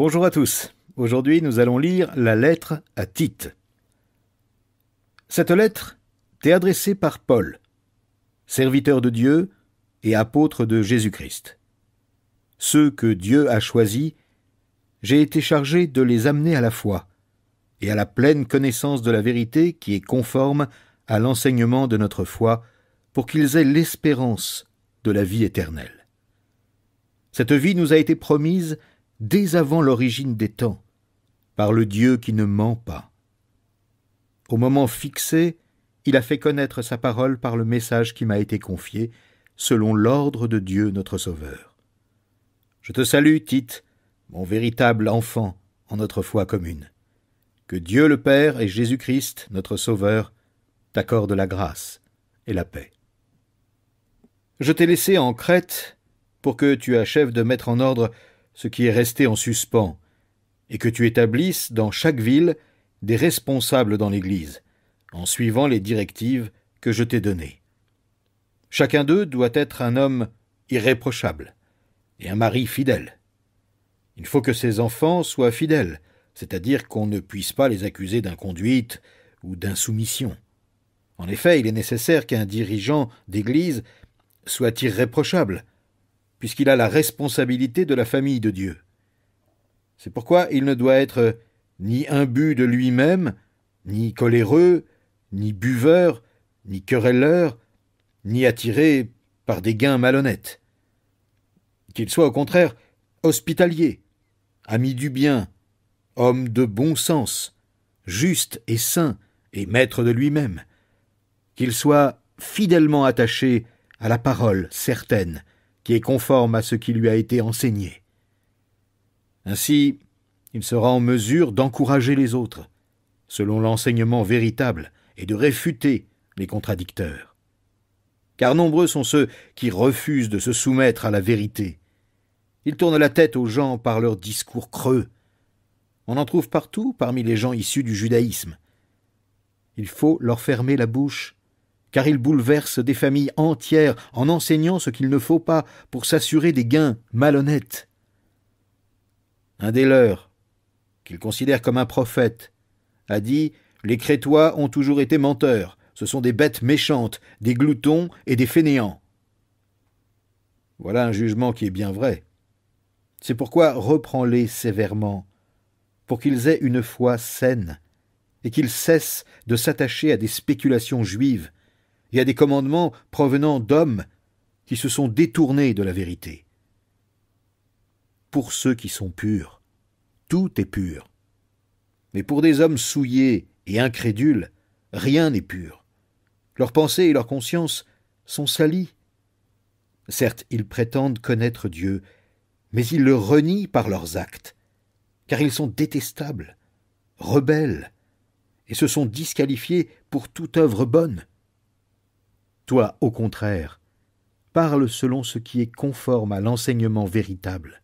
Bonjour à tous. Aujourd'hui, nous allons lire la lettre à Tite. Cette lettre t'est adressée par Paul, serviteur de Dieu et apôtre de Jésus-Christ. Ceux que Dieu a choisis, j'ai été chargé de les amener à la foi et à la pleine connaissance de la vérité qui est conforme à l'enseignement de notre foi pour qu'ils aient l'espérance de la vie éternelle. Cette vie nous a été promise dès avant l'origine des temps, par le Dieu qui ne ment pas. Au moment fixé, il a fait connaître sa parole par le message qui m'a été confié, selon l'ordre de Dieu notre Sauveur. Je te salue, Tite, mon véritable enfant en notre foi commune. Que Dieu le Père et Jésus-Christ, notre Sauveur, t'accordent la grâce et la paix. Je t'ai laissé en Crète pour que tu achèves de mettre en ordre ce qui est resté en suspens, et que tu établisses dans chaque ville des responsables dans l'Église, en suivant les directives que je t'ai données. Chacun d'eux doit être un homme irréprochable et un mari fidèle. Il faut que ses enfants soient fidèles, c'est-à-dire qu'on ne puisse pas les accuser d'inconduite ou d'insoumission. En effet, il est nécessaire qu'un dirigeant d'Église soit irréprochable, puisqu'il a la responsabilité de la famille de Dieu. C'est pourquoi il ne doit être ni imbu de lui-même, ni coléreux, ni buveur, ni querelleur, ni attiré par des gains malhonnêtes. Qu'il soit au contraire hospitalier, ami du bien, homme de bon sens, juste et saint, et maître de lui-même. Qu'il soit fidèlement attaché à la parole certaine, qui est conforme à ce qui lui a été enseigné. Ainsi, il sera en mesure d'encourager les autres, selon l'enseignement véritable, et de réfuter les contradicteurs. Car nombreux sont ceux qui refusent de se soumettre à la vérité. Ils tournent la tête aux gens par leurs discours creux. On en trouve partout parmi les gens issus du judaïsme. Il faut leur fermer la bouche car il bouleverse des familles entières en enseignant ce qu'il ne faut pas pour s'assurer des gains malhonnêtes. Un des leurs, qu'il considère comme un prophète, a dit Les Crétois ont toujours été menteurs, ce sont des bêtes méchantes, des gloutons et des fainéants. Voilà un jugement qui est bien vrai. C'est pourquoi reprends-les sévèrement, pour qu'ils aient une foi saine, et qu'ils cessent de s'attacher à des spéculations juives, il y a des commandements provenant d'hommes qui se sont détournés de la vérité. Pour ceux qui sont purs, tout est pur. Mais pour des hommes souillés et incrédules, rien n'est pur. Leurs pensées et leur conscience sont salies. Certes, ils prétendent connaître Dieu, mais ils le renient par leurs actes, car ils sont détestables, rebelles, et se sont disqualifiés pour toute œuvre bonne. Soit, au contraire, parle selon ce qui est conforme à l'enseignement véritable.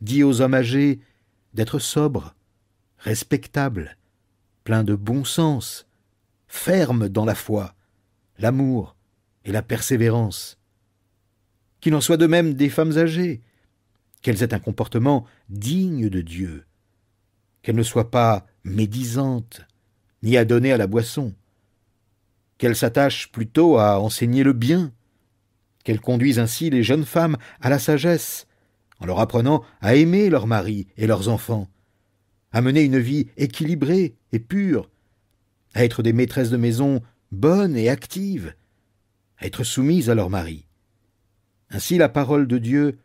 Dis aux hommes âgés d'être sobres, respectables, pleins de bon sens, fermes dans la foi, l'amour et la persévérance. Qu'il en soit de même des femmes âgées, qu'elles aient un comportement digne de Dieu, qu'elles ne soient pas médisantes, ni adonnées à la boisson, qu'elle s'attache plutôt à enseigner le bien, qu'elles conduisent ainsi les jeunes femmes à la sagesse, en leur apprenant à aimer leurs maris et leurs enfants, à mener une vie équilibrée et pure, à être des maîtresses de maison bonnes et actives, à être soumises à leurs maris. Ainsi la parole de Dieu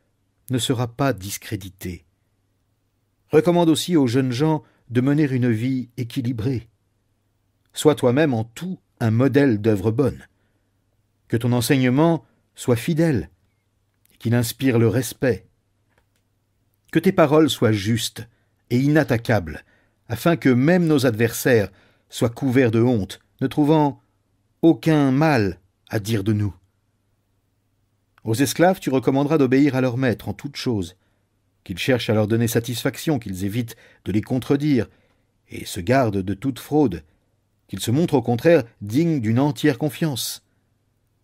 ne sera pas discréditée. Recommande aussi aux jeunes gens de mener une vie équilibrée. Sois toi-même en tout un modèle d'œuvre bonne. Que ton enseignement soit fidèle, et qu'il inspire le respect. Que tes paroles soient justes et inattaquables, afin que même nos adversaires soient couverts de honte, ne trouvant aucun mal à dire de nous. Aux esclaves, tu recommanderas d'obéir à leur maître en toutes choses, qu'ils cherchent à leur donner satisfaction, qu'ils évitent de les contredire, et se gardent de toute fraude, ils se montrent au contraire dignes d'une entière confiance.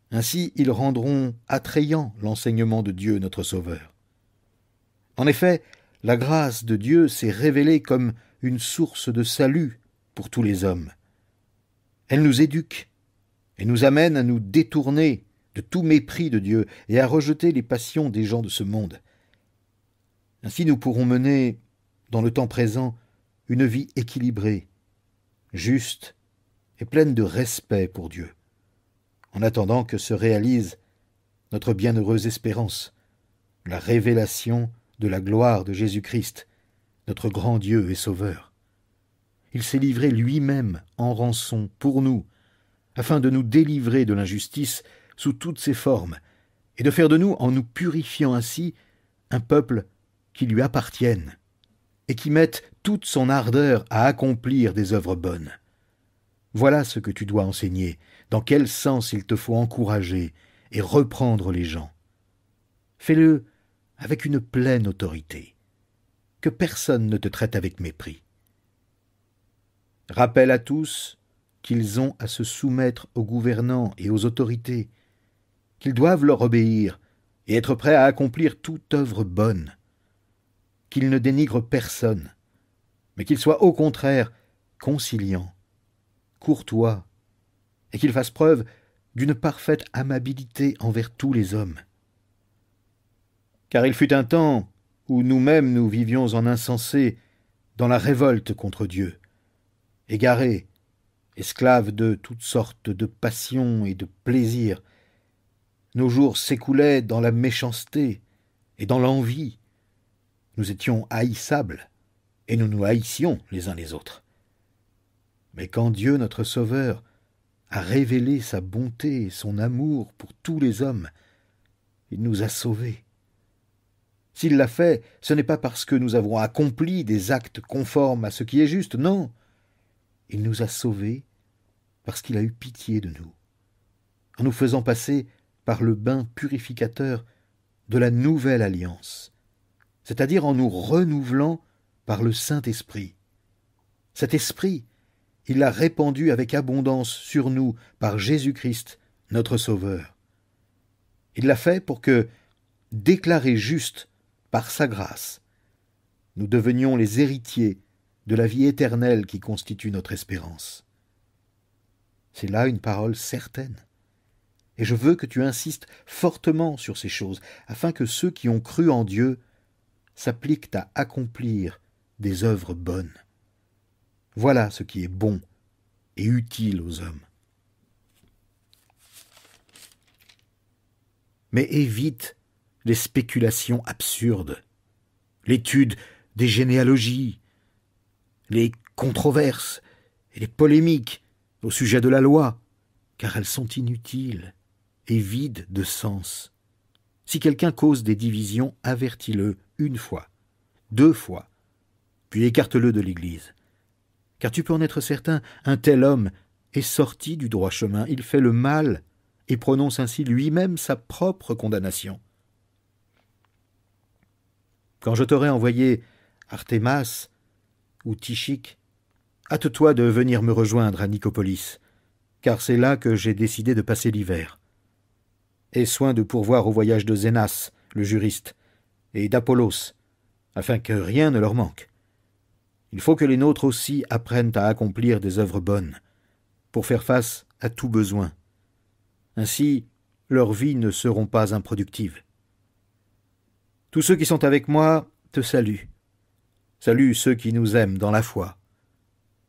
Ainsi ils rendront attrayant l'enseignement de Dieu notre Sauveur. En effet, la grâce de Dieu s'est révélée comme une source de salut pour tous les hommes. Elle nous éduque et nous amène à nous détourner de tout mépris de Dieu et à rejeter les passions des gens de ce monde. Ainsi nous pourrons mener, dans le temps présent, une vie équilibrée, juste et pleine de respect pour Dieu, en attendant que se réalise notre bienheureuse espérance, la révélation de la gloire de Jésus-Christ, notre grand Dieu et Sauveur. Il s'est livré lui-même en rançon pour nous, afin de nous délivrer de l'injustice sous toutes ses formes, et de faire de nous, en nous purifiant ainsi, un peuple qui lui appartienne, et qui mette toute son ardeur à accomplir des œuvres bonnes. Voilà ce que tu dois enseigner, dans quel sens il te faut encourager et reprendre les gens. Fais-le avec une pleine autorité. Que personne ne te traite avec mépris. Rappelle à tous qu'ils ont à se soumettre aux gouvernants et aux autorités, qu'ils doivent leur obéir et être prêts à accomplir toute œuvre bonne, qu'ils ne dénigrent personne, mais qu'ils soient au contraire conciliants, courtois, et qu'il fasse preuve d'une parfaite amabilité envers tous les hommes. Car il fut un temps où nous-mêmes nous vivions en insensés, dans la révolte contre Dieu, égarés, esclaves de toutes sortes de passions et de plaisirs. Nos jours s'écoulaient dans la méchanceté et dans l'envie. Nous étions haïssables, et nous nous haïssions les uns les autres. Mais quand Dieu, notre Sauveur, a révélé sa bonté et son amour pour tous les hommes, il nous a sauvés. S'il l'a fait, ce n'est pas parce que nous avons accompli des actes conformes à ce qui est juste, non. Il nous a sauvés parce qu'il a eu pitié de nous, en nous faisant passer par le bain purificateur de la nouvelle alliance, c'est-à-dire en nous renouvelant par le Saint-Esprit. Cet Esprit il l'a répandu avec abondance sur nous par Jésus-Christ, notre Sauveur. Il l'a fait pour que, déclarés justes par sa grâce, nous devenions les héritiers de la vie éternelle qui constitue notre espérance. C'est là une parole certaine. Et je veux que tu insistes fortement sur ces choses, afin que ceux qui ont cru en Dieu s'appliquent à accomplir des œuvres bonnes. Voilà ce qui est bon et utile aux hommes. Mais évite les spéculations absurdes, l'étude des généalogies, les controverses et les polémiques au sujet de la loi, car elles sont inutiles et vides de sens. Si quelqu'un cause des divisions, avertis-le une fois, deux fois, puis écarte-le de l'Église car tu peux en être certain, un tel homme est sorti du droit chemin, il fait le mal, et prononce ainsi lui-même sa propre condamnation. Quand je t'aurai envoyé Artémas ou Tichique, hâte-toi de venir me rejoindre à Nicopolis, car c'est là que j'ai décidé de passer l'hiver. Et soin de pourvoir au voyage de Zénas, le juriste, et d'Apollos, afin que rien ne leur manque. Il faut que les nôtres aussi apprennent à accomplir des œuvres bonnes, pour faire face à tout besoin. Ainsi, leurs vies ne seront pas improductives. Tous ceux qui sont avec moi te saluent. Salue ceux qui nous aiment dans la foi.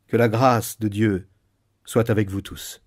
Que la grâce de Dieu soit avec vous tous.